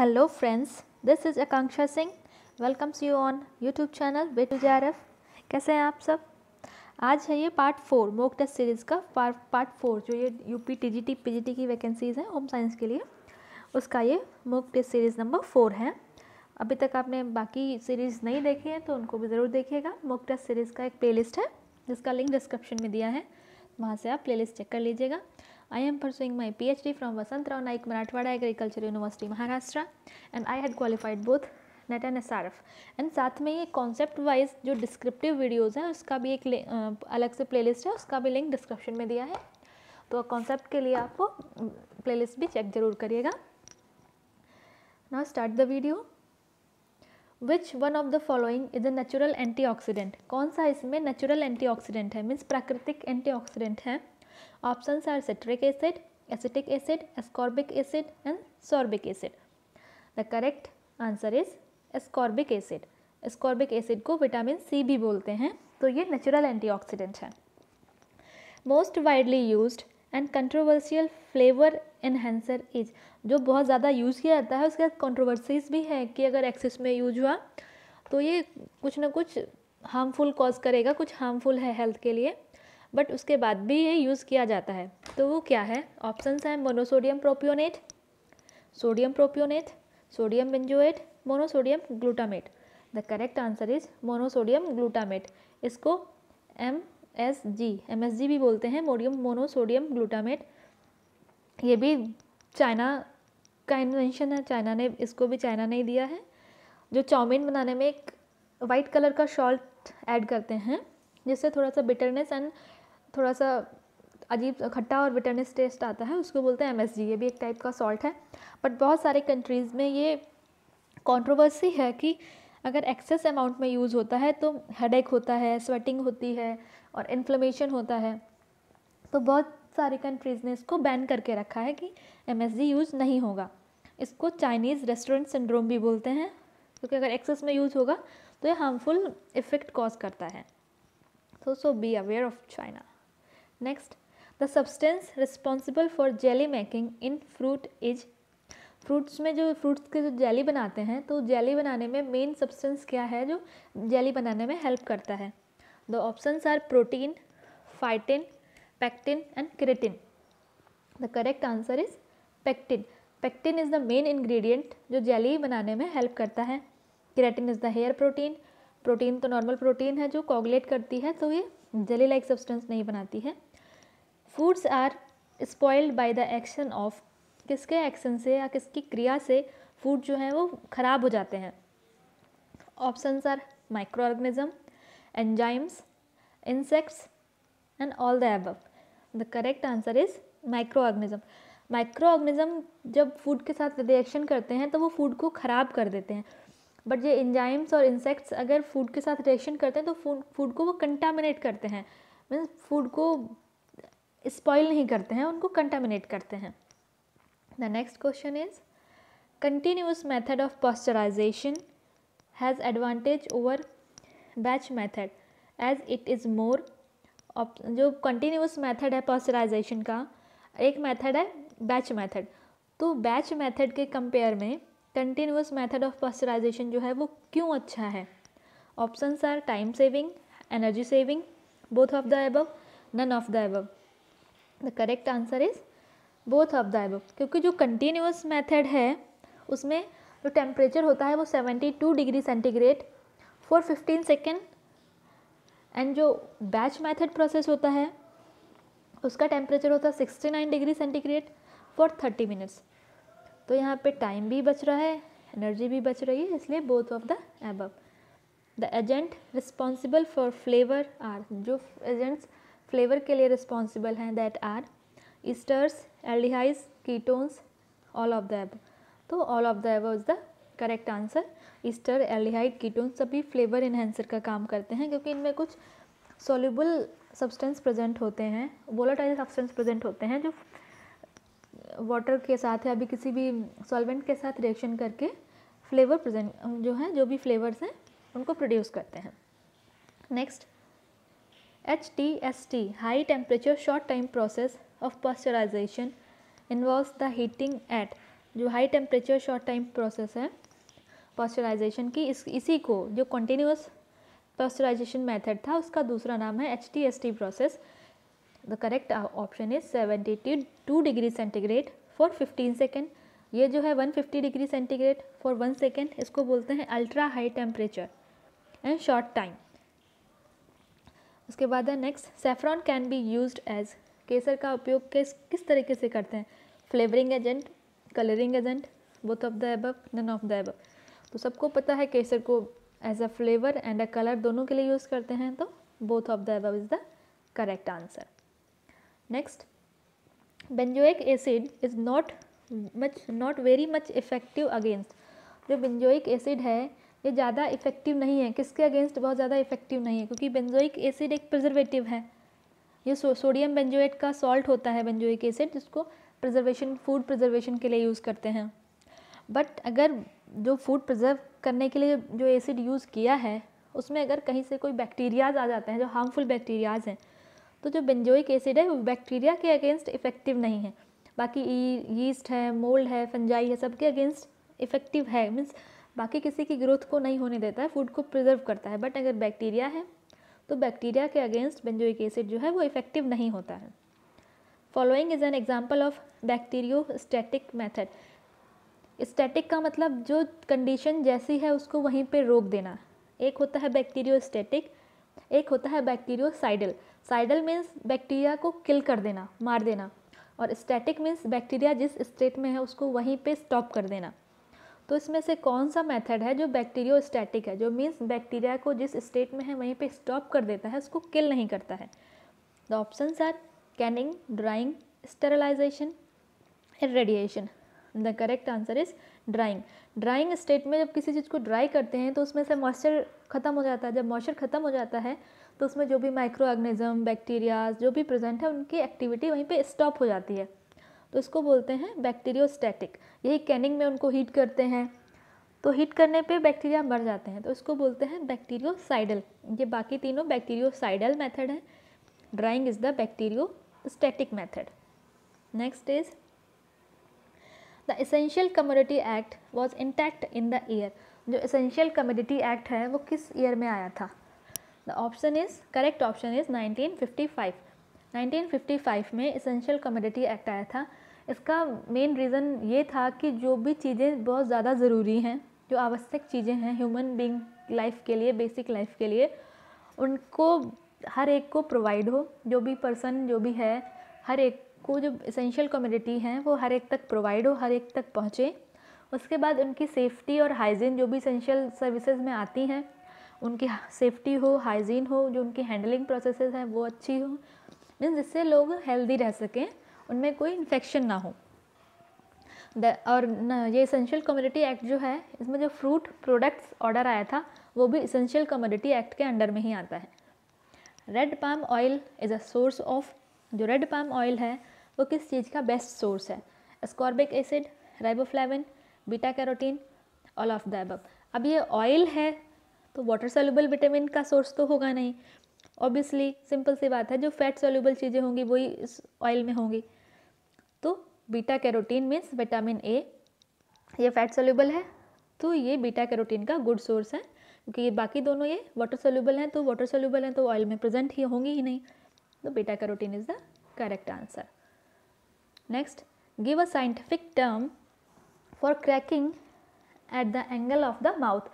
hello friends this is Akanksha Singh welcomes you on YouTube channel बेटू जे कैसे हैं आप सब आज है ये part four mock test series का पार्ट पार्ट फोर जो ये U P T G T P G T की वैकेंसीज़ हैं होम साइंस के लिए उसका ये mock test series number four है अभी तक आपने बाकी सीरीज़ नहीं देखी है तो उनको भी ज़रूर देखिएगा मोक टेस्ट सीरीज़ का एक प्ले है जिसका लिंक डिस्क्रिप्शन में दिया है वहाँ से आप प्लेलिस्ट चेक कर लीजिएगा I am pursuing my P H D from Vasant Rao Naik Marathwada agriculture university Maharashtra and I had qualified both NET and S and साथ में ये कॉन्सेप्ट वाइज जो डिस्क्रिप्टिव वीडियोज़ हैं उसका भी एक अलग से प्ले लिस्ट है उसका भी लिंक डिस्क्रिप्शन में दिया है तो कॉन्सेप्ट के लिए आप लिस्ट भी चेक जरूर करिएगा now start the video which one of the following is a natural anti oxidant कौन सा इसमें नेचुरल एंटी ऑक्सीडेंट है मीन्स प्राकृतिक एंटी ऑक्सीडेंट है option are citric acid acetic acid ascorbic acid and sorbic acid the correct answer is ascorbic acid ascorbic acid को vitamin C भी बोलते हैं तो ये नेचुरल एंटीऑक्सीडेंट है most widely use and controversial flavour enhancer is जो बहुत ज़्यादा यूज़ किया जाता है उसके बाद कॉन्ट्रोवर्सीज भी हैं कि अगर एक्सेस में यूज हुआ तो ये कुछ ना कुछ हार्मफुल कॉज करेगा कुछ हार्मफुल है हेल्थ के लिए बट उसके बाद भी ये यूज़ किया जाता है तो वो क्या है ऑप्शन हैं monosodium propionate sodium propionate sodium benzoate monosodium glutamate the correct answer is monosodium glutamate इसको M S G M S G भी बोलते हैं मोडियम मोनोसोडियम ग्लूटामेट ये भी चाइना का इन्वेंशन है चाइना ने इसको भी चाइना ने दिया है जो चाउमीन बनाने में एक वाइट कलर का शॉल्ट ऐड करते हैं जिससे थोड़ा सा बिटरनेस एंड थोड़ा सा अजीब खट्टा और विटरनेस टेस्ट आता है उसको बोलते हैं एम ये भी एक टाइप का सॉल्ट है बट बहुत सारे कंट्रीज़ में ये कंट्रोवर्सी है कि अगर एक्सेस अमाउंट में यूज़ होता है तो हेडेक होता है स्वेटिंग होती है और इन्फ्लेमेशन होता है तो बहुत सारे कंट्रीज़ ने इसको बैन करके रखा है कि एम यूज़ नहीं होगा इसको चाइनीज़ रेस्टोरेंट सिंड्रोम भी बोलते हैं क्योंकि अगर एक्सेस में यूज़ होगा तो ये हार्मफुल इफ़ेक्ट कॉज करता है तो so be aware of China next the substance responsible for jelly making in fruit is fruits में जो फ्रूट्स के जो जेली बनाते हैं तो जेली बनाने में मेन सब्सटेंस क्या है जो जेली बनाने में हेल्प करता है the options are protein phytin pectin and keratin the correct answer is pectin pectin is the main ingredient जो जेली बनाने में हेल्प करता है keratin is the hair protein protein तो नॉर्मल प्रोटीन है जो कोगलेट करती है तो ये जेली लाइक सब्सटेंस नहीं बनाती है foods are spoiled by the action of किसके एक्शन से या किसकी क्रिया से फूड जो है वो ख़राब हो जाते हैं options are micro organism enzymes insects and all the above the correct answer is micro organism micro organism जब फूड के साथ रिएक्शन करते हैं तो वो फूड को ख़राब कर देते हैं बट ये इंजाइम्स और इंसेक्ट्स अगर फूड के साथ रिएक्शन करते हैं तो फूड फूड को वो कंटामिनेट करते हैं मीन्स फूड को स्पॉइल नहीं करते हैं उनको कंटेमिनेट करते हैं the next question is continuous method of pasteurization has advantage over batch method as it is more जो कंटिन्यूस मैथड है पॉस्चराइजेशन का एक मैथड है बैच मैथड तो बैच मैथड के कंपेयर में कंटिन्यूस मैथड ऑफ पॉस्चराइजेशन जो है वो क्यों अच्छा है option are time saving energy saving both of the above none of the above the correct answer is both of the above क्योंकि जो कंटिन्यूस मेथड है उसमें जो टेम्परेचर होता है वो seventy two degree centigrade for fifteen second and जो batch method process होता है उसका टेम्परेचर होता है sixty nine degree centigrade for thirty minutes तो यहाँ पे टाइम भी बच रहा है एनर्जी भी बच रही है इसलिए both of the above the agent responsible for flavour are जो एजेंट्स फ्लेवर के लिए रिस्पॉन्सिबल हैं that are esters aldehydes ketones all of the above तो all of the above is the correct answer ester aldehyde ketone सभी flavour enhancer का काम करते हैं क्योंकि इनमें कुछ सोल्यूबल सब्सटेंस प्रेजेंट होते हैं वोलाटाइल सब्सटेंस प्रेजेंट होते हैं जो वाटर के साथ या अभी किसी भी सॉल्वेंट के साथ रिएक्शन करके फ्लेवर प्रेजेंट जो हैं जो भी फ्लेवर्स हैं उनको प्रोड्यूस करते हैं next H T S T high temperature short time process of pasteurization involve the heating at जो high temperature short time process है पॉस्चराइजेशन की इस इसी को जो कंटिन्यूस पॉस्चराइजेशन मेथड था उसका दूसरा नाम है H T S T process the correct option is seventy two degree centigrade for fifteen second ये जो है one fifty degree centigrade for one second इसको बोलते हैं ultra high temperature and short time उसके बाद है next saffron can be use as केसर का उपयोग किस किस तरीके से करते हैं flavouring agent colouring agent both of the above none of the above तो सबको पता है केसर को as a flavour and a colour दोनों के लिए यूज़ करते हैं तो both of the above is the correct answer next benzoic acid is not much not very much effective against जो बेंजोइक एसिड है ये ज़्यादा इफेक्टिव नहीं है किसके अगेंस्ट बहुत ज़्यादा इफेक्टिव नहीं है क्योंकि बेंजोइक एसिड एक प्रिजर्वेटिव है ये सो, सोडियम बेंजोएट का सॉल्ट होता है बेंजोइक एसिड जिसको प्रिजर्वेशन फूड प्रिजर्वेशन के लिए यूज़ करते हैं बट अगर जो फूड प्रिजर्व करने के लिए जो एसिड यूज़ किया है उसमें अगर कहीं से कोई बैक्टीरियाज आ जाते हैं जो हार्मफुल बैक्टीरियाज हैं तो जो बेंजोइक एसिड है वो बैक्टीरिया के अगेंस्ट इफ़ेक्टिव नहीं है बाकी यीस्ट है मोल्ड है फंजाई है सबके अगेंस्ट इफ़ेक्टिव है मीन्स बाकी किसी की ग्रोथ को नहीं होने देता है फूड को प्रिजर्व करता है बट अगर बैक्टीरिया है तो बैक्टीरिया के अगेंस्ट बेंजोइक एसिड जो है वो इफेक्टिव नहीं होता है following is an example of bacterio static method static का मतलब जो कंडीशन जैसी है उसको वहीं पर रोक देना एक होता है बैक्टीरियो स्टैटिक एक होता है bacterio cidal cidal means bacteria को किल कर देना मार देना और स्टैटिक मीन्स बैक्टीरिया जिस स्टेट में है उसको वहीं पे स्टॉप कर देना तो इसमें से कौन सा मेथड है जो बैक्टीरियो स्टैटिक है जो मीन्स बैक्टीरिया को जिस स्टेट में है वहीं पे स्टॉप कर देता है उसको किल नहीं करता है the option are canning drying sterilization and radiation the correct answer is drying drying state में जब किसी चीज़ को ड्राई करते हैं तो उसमें से मॉइस्चर ख़त्म हो जाता है जब मॉइस्चर ख़त्म हो जाता है तो उसमें जो भी माइक्रो ऑर्गेनिज्म बैक्टीरियाज जो भी प्रेजेंट है उनकी एक्टिविटी वहीं पे स्टॉप हो जाती है तो इसको बोलते हैं बैक्टीरियोस्टैटिक यही कैनिंग में उनको हीट करते हैं तो हीट करने पे बैक्टीरिया मर जाते हैं तो इसको बोलते हैं बैक्टीरियोसाइडल ये बाकी तीनों बैक्टीरियोसाइडल मेथड है drying is the bacteriostatic method next is the essential commodity act was enacted in the year जो इसेंशियल कम्योडिटी एक्ट है वो किस ईयर में आया था the option is correct option is 1955 1955 में इसेंशियल कम्योडिटी एक्ट आया था इसका मेन रीज़न ये था कि जो भी चीज़ें बहुत ज़्यादा ज़रूरी हैं जो आवश्यक चीज़ें हैं ह्यूमन बींग लाइफ के लिए बेसिक लाइफ के लिए उनको हर एक को प्रोवाइड हो जो भी पर्सन जो भी है हर एक को जो इसेंशियल कम्युनिटी हैं वो हर एक तक प्रोवाइड हो हर एक तक पहुँचे उसके बाद उनकी सेफ़्टी और हाइजीन जो भी इसेंशियल सर्विसेज में आती हैं उनकी सेफ़्टी हो हाइजीन हो जो उनकी हैंडलिंग प्रोसेसेस हैं वो अच्छी हो मीन्स जिससे लोग हेल्दी रह सकें उनमें कोई इन्फेक्शन ना हो और ये इसेंशियल कम्युनिटी एक्ट जो है इसमें जो फ्रूट प्रोडक्ट्स ऑर्डर आया था वो भी इसेंशियल कम्योडिटी एक्ट के अंडर में ही आता है red palm oil is a source of जो रेड पाम ऑयल है वो किस चीज़ का बेस्ट सोर्स है ascorbic acid riboflavin beta carotene all of the above अब ये ऑयल है तो वाटर सोल्यूबल विटामिन का सोर्स तो होगा नहीं ऑब्वियसली सिंपल सी बात है जो फैट सोल्यूबल चीज़ें होंगी वही इस ऑयल में होंगी तो beta carotene means vitamin A ये फैट सोल्यूबल है तो ये बीटा कैरोटीन का गुड सोर्स है क्योंकि ये बाकी दोनों ये वाटर सोल्यूबल हैं तो वाटर सोल्यूबल हैं तो ऑयल में प्रेजेंट ही होंगी ही नहीं तो beta carotene is the correct answer next give a scientific term for cracking at the angle of the mouth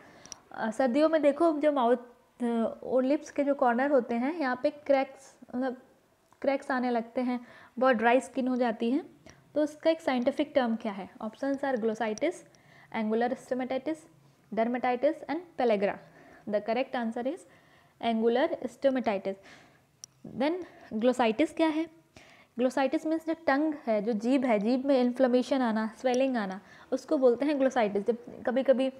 सर्दियों में देखो जो माउथ और लिप्स के जो कॉर्नर होते हैं यहाँ पे क्रैक्स मतलब क्रैक्स आने लगते हैं बहुत ड्राई स्किन हो जाती है तो इसका एक साइंटिफिक टर्म क्या है option are glossitis angular stomatitis dermatitis and pellagra the correct answer is angular stomatitis then glossitis क्या है ग्लोसाइटिस मीन्स जो टंग है जो जीभ है जीभ में इन्फ्लोमेशन आना स्वेलिंग आना उसको बोलते हैं ग्लोसाइटिस जब कभी कभी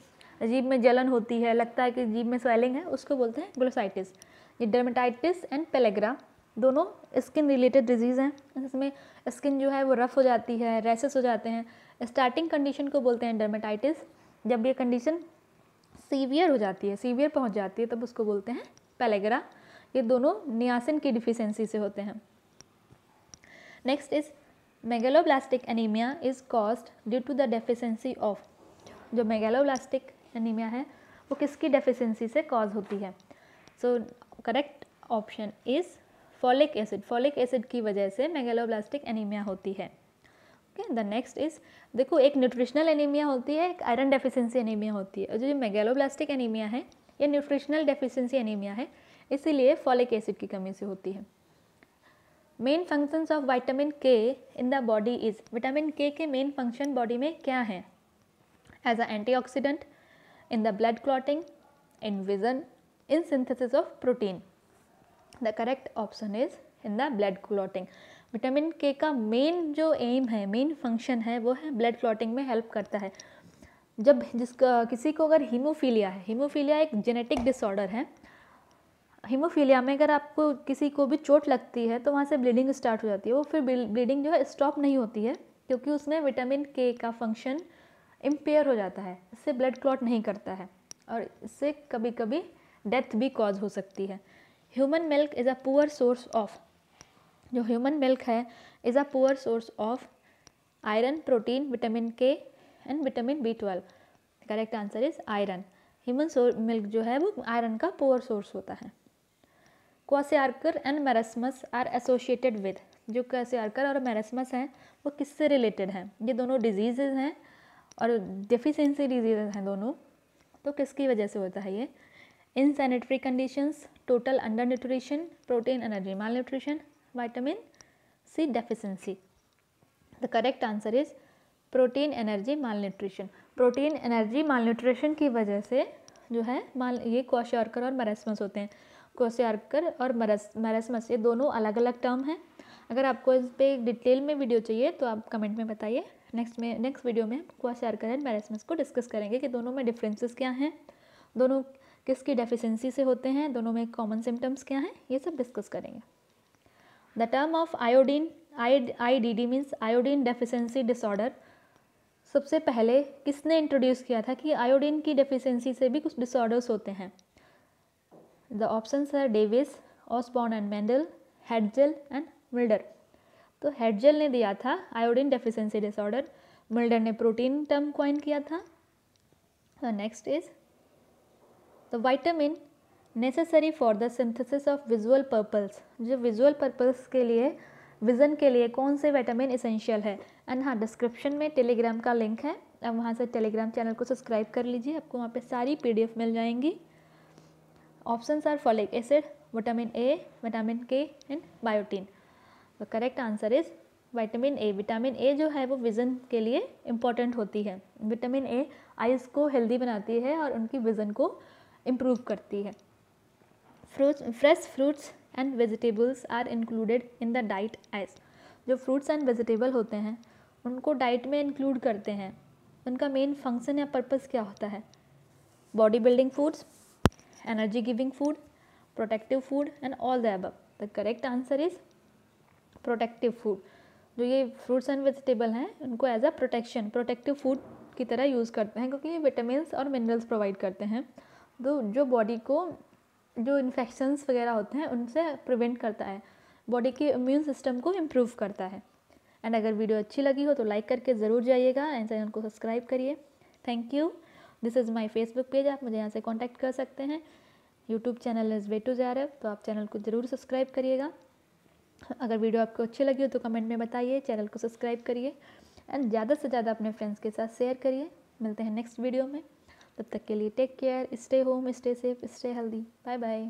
जीभ में जलन होती है लगता है कि जीभ में स्वेलिंग है उसको बोलते हैं ग्लोसाइटिस ये डर्मेटाइटिस एंड पेलेग्रा दोनों स्किन रिलेटेड डिजीज़ हैं इसमें स्किन जो है वो रफ़ हो जाती है रेसेस हो जाते हैं स्टार्टिंग कंडीशन को बोलते हैं डर्मेटाइटिस जब ये कंडीशन सीवियर हो जाती है सीवियर पहुंच जाती है तब उसको बोलते हैं पेलेगरा ये दोनों नियासिन की डिफिशेंसी से होते हैं next is megaloblastic anaemia is cause due to the deficiency of जो मेगेलोब्लास्टिक एनीमिया है वो किसकी डेफिशेंसी से कॉज होती है so correct option is folic acid folic acid की वजह से मेगेलोब्लास्टिक एनीमिया होती है ओके द नेक्स्ट इज देखो एक न्यूट्रिशनल एनीमिया होती है एक आयरन डेफिशिएंसी एनीमिया होती है जो मेगेलोब्लास्टिक एनीमिया है या न्यूट्रिशनल डेफिशिएंसी एनीमिया है इसीलिए फॉलिक एसिड की कमी से होती है main functions of vitamin K in the body is vitamin K के मेन फंक्शन बॉडी में क्या है as a oxidant in the blood clotting in vision in synthesis of protein the correct option is in the blood clotting vitamin K का main जो M है main function है वो है ब्लड क्लॉटिंग में हेल्प करता है जब जिसका किसी को अगर हीमोफीलिया है हीमोफीलिया एक जेनेटिक डिसऑर्डर है हीमोफीलिया में अगर आपको किसी को भी चोट लगती है तो वहाँ से ब्लीडिंग स्टार्ट हो जाती है वो फिर ब्लीडिंग जो है स्टॉप नहीं होती है क्योंकि उसमें विटामिन के का फंक्शन इम्पेयर हो जाता है इससे ब्लड क्लॉट नहीं करता है और इससे कभी कभी डेथ भी कॉज हो सकती है human milk is a poor source of जो ह्यूमन मिल्क है is a poor source of iron protein vitamin K and vitamin B twelve correct answer is iron human milk जो है वो आयरन का पुअर सोर्स होता है kwashiorkor and marasmus are associated with जो kwashiorkor और marasmus हैं वो किससे रिलेटेड हैं ये दोनों डिजीजेज हैं और डिफिशेंसी डिजीज़ हैं दोनों तो किसकी वजह से होता है ये total undernutrition protein energy malnutrition vitamin C deficiency the correct answer is protein energy malnutrition protein energy malnutrition की वजह से जो है माल ये क्वाशियर्कर और मरसमस होते हैं क्वाशियर्कर और मरस मरसमस ये दोनों अलग अलग टर्म हैं अगर आपको इस पर डिटेल में वीडियो चाहिए तो आप कमेंट में बताइए नेक्स्ट में नेक्स्ट वीडियो में हम एंड मरसमस को डिस्कस करेंगे कि दोनों में डिफ्रेंसेस क्या हैं दोनों किसकी डेफिशिएंसी से होते हैं दोनों में कॉमन सिम्टम्स क्या हैं ये सब डिस्कस करेंगे the term of iodine I I D D means iodine deficiency disorder सबसे पहले किसने इंट्रोड्यूस किया था कि आयोडीन की डेफिशिएंसी से भी कुछ डिसऑर्डर्स होते हैं द ऑप्शन है Davis Osborne and Mendel Hetzel and Milder तो हेडजेल ने दिया था आयोडीन डेफिशेंसी डिसऑर्डर मिल्डर ने प्रोटीन टर्म क्वाइन किया था next is The vitamin necessary for the synthesis of visual purples जो visual purples के लिए विज़न के लिए कौन से वाइटामिन इसेंशियल है एंड हाँ डिस्क्रिप्शन में टेलीग्राम का लिंक है अब वहाँ से टेलीग्राम चैनल को सब्सक्राइब कर लीजिए आपको वहाँ पे सारी पीडीएफ मिल जाएंगी option are folic acid vitamin A vitamin K and biotin the correct answer is vitamin A vitamin A जो है वो विज़न के लिए इम्पॉर्टेंट होती है विटामिन ए आइज़ को हेल्दी बनाती है और उनकी विज़न को इम्प्रूव करती है fresh fruits and vegetables are included in the diet as जो फ्रूट्स एंड वेजिटेबल होते हैं उनको डाइट में इंक्लूड करते हैं उनका मेन फंक्शन या पर्पस क्या होता है body building foods energy giving food protective food and all the above the correct answer is protective food जो ये फ्रूट्स एंड वेजिटेबल हैं उनको as a protection protective food की तरह यूज़ करते हैं क्योंकि ये विटामिन और मिनरल्स प्रोवाइड करते हैं तो जो बॉडी को जो इन्फेक्शंस वगैरह होते हैं उनसे प्रिवेंट करता है बॉडी के इम्यून सिस्टम को इम्प्रूव करता है एंड अगर वीडियो अच्छी लगी हो तो लाइक करके ज़रूर जाइएगा एंड चैनल को सब्सक्राइब करिए thank you this is my Facebook page आप मुझे यहाँ से कॉन्टैक्ट कर सकते हैं YouTube channel is way to जारव तो आप चैनल को ज़रूर सब्सक्राइब करिएगा अगर वीडियो आपको अच्छी लगी हो तो कमेंट में बताइए चैनल को सब्सक्राइब करिए एंड ज़्यादा से ज़्यादा अपने फ्रेंड्स के साथ शेयर करिए मिलते हैं नेक्स्ट वीडियो में तब तक के लिए take care stay home stay safe stay healthy bye bye